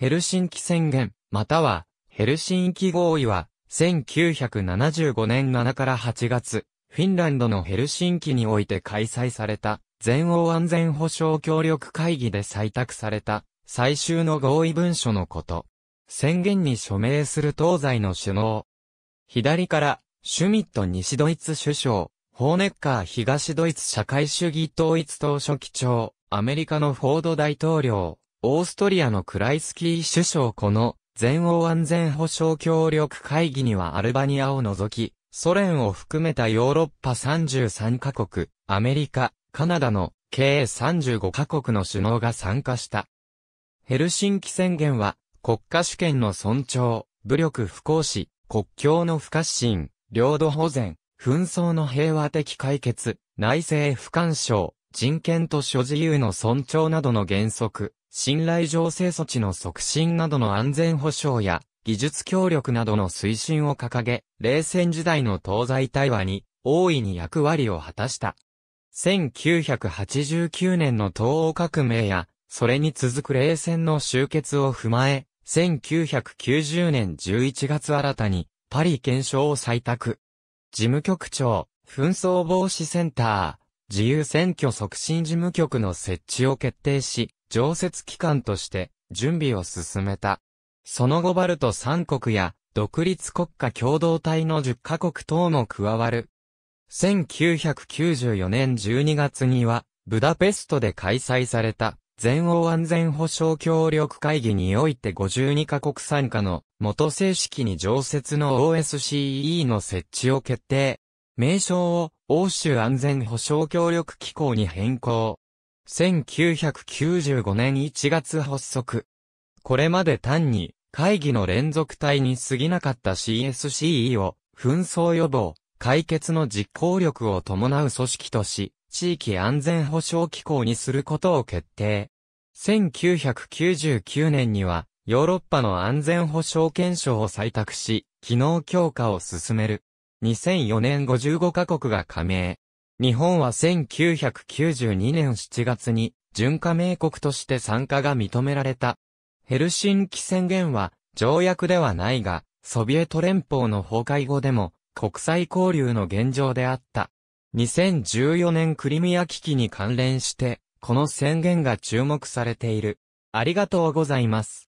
ヘルシンキ宣言、または、ヘルシンキ合意は、1975年7から8月、フィンランドのヘルシンキにおいて開催された、全欧安全保障協力会議で採択された、最終の合意文書のこと。宣言に署名する東西の首脳。左から、シュミット西ドイツ首相、ホーネッカー東ドイツ社会主義統一党書記長、アメリカのフォード大統領、オーストリアのクライスキー首相この全欧安全保障協力会議にはアルバニアを除き、ソ連を含めたヨーロッパ33カ国、アメリカ、カナダの計35カ国の首脳が参加した。ヘルシンキ宣言は、国家主権の尊重、武力不行使、国境の不可侵、領土保全、紛争の平和的解決、内政不干渉、人権と諸自由の尊重などの原則、信頼醸成措置の促進などの安全保障や、技術協力などの推進を掲げ、冷戦時代の東西対話に、大いに役割を果たした。1989年の東欧革命や、それに続く冷戦の終結を踏まえ、1990年11月新たに、パリ憲章を採択。事務局長、紛争防止センター、自由選挙促進事務局の設置を決定し、常設機関として準備を進めた。その後バルト3国や独立国家共同体の10カ国等も加わる。1994年12月には、ブダペストで開催された全欧安全保障協力会議において52カ国参加の元正式に常設の OSCE の設置を決定。名称を欧州安全保障協力機構に変更。1995年1月発足。これまで単に会議の連続体に過ぎなかった CSCE を紛争予防、解決の実行力を伴う組織とし、地域安全保障機構にすることを決定。1999年には、ヨーロッパの安全保障憲章を採択し、機能強化を進める。2004年55カ国が加盟。日本は1992年7月に準加盟国として参加が認められた。ヘルシンキ宣言は条約ではないが、ソビエト連邦の崩壊後でも国際交流の現状であった。2014年クリミア危機に関連して、この宣言が注目されている。ありがとうございます。